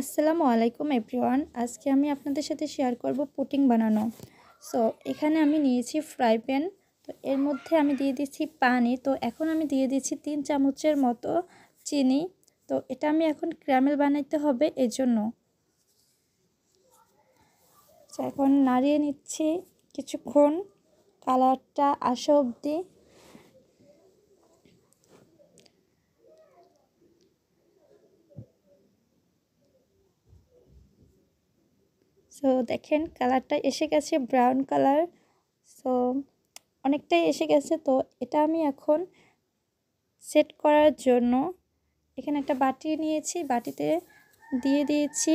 আসসালামু আলাইকুম এভরিওয়ান আজকে আমি আপনাদের সাথে শেয়ার করব পুটিং বানানো সো এখানে আমি নিয়েছি ফ্রাই প্যান তো এর মধ্যে আমি দিয়ে দিচ্ছি পানি তো এখন আমি দিয়ে দিচ্ছি তিন চামচের মতো চিনি তো এটা আমি এখন ক্র্যামেল বানাইতে হবে এর জন্য এখন নাড়িয়ে নিচ্ছি কিছুক্ষণ কালারটা আসা অবধি সো দেখেন কালারটা এসে গেছে ব্রাউন কালার সো অনেকটাই এসে গেছে তো এটা আমি এখন সেট করার জন্য এখানে একটা বাটি নিয়েছি বাটিতে দিয়ে দিয়েছি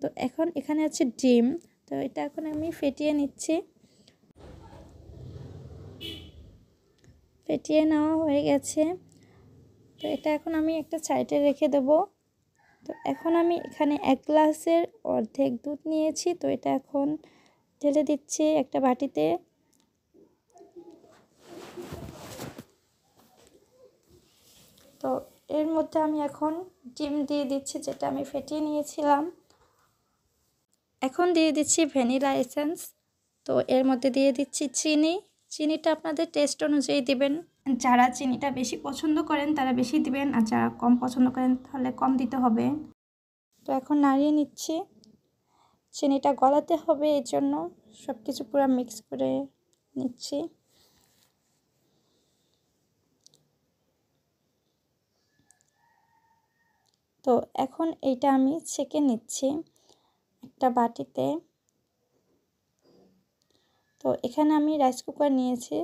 তো এখন এখানে আছে ডিম তো এটা এখন আমি ফেটিয়ে নিচ্ছি ফেটিয়ে নেওয়া হয়ে গেছে তো এটা এখন আমি একটা সাইডে রেখে দেবো তো এখন আমি এখানে এক গ্লাসের অর্ধেক দুধ নিয়েছি তো এটা এখন ঢেলে দিচ্ছি একটা বাটিতে তো এর মধ্যে আমি এখন ডিম দিয়ে দিচ্ছি যেটা আমি ফেটিয়ে নিয়েছিলাম এখন দিয়ে দিচ্ছি ভ্যানিলা এসেন্স তো এর মধ্যে দিয়ে দিচ্ছি চিনি চিনিটা আপনাদের টেস্ট অনুযায়ী দিবেন যারা চিনিটা বেশি পছন্দ করেন তারা বেশি দিবেন আর যারা কম পছন্দ করেন তাহলে কম দিতে হবে তো এখন নাড়িয়ে নিচ্ছি চিনিটা গলাতে হবে এই জন্য সব কিছু পুরো মিক্স করে নিচ্ছি তো এখন এইটা আমি ছেঁকে নিচ্ছি একটা বাটিতে তো এখানে আমি রাইস কুকার নিয়েছি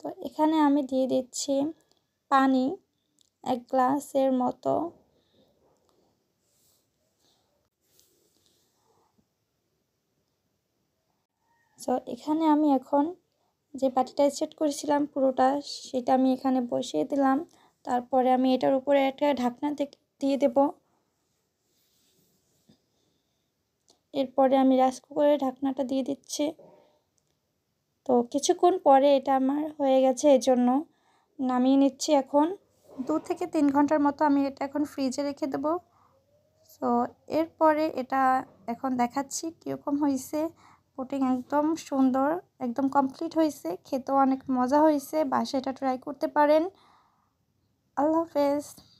তো এখানে আমি দিয়ে দিচ্ছি পানি এক গ্লাসের মতো তো এখানে আমি এখন যে বাটিটা সেট করেছিলাম পুরোটা সেটা আমি এখানে বসিয়ে দিলাম তারপরে আমি এটার উপরে একটা ঢাকনা দিয়ে দেব এরপরে আমি রাইস কুকারের ঢাকনাটা দিয়ে দিচ্ছি তো কিছুক্ষণ পরে এটা আমার হয়ে গেছে এজন্য নামিয়ে নিচ্ছি এখন দু থেকে তিন ঘন্টার মতো আমি এটা এখন ফ্রিজে রেখে দেবো সো এরপরে এটা এখন দেখাচ্ছি কীরকম হয়েছে পুটিং একদম সুন্দর একদম কমপ্লিট হয়েছে খেতেও অনেক মজা হয়েছে বাসা এটা ট্রাই করতে পারেন আল্লাহ হাফেজ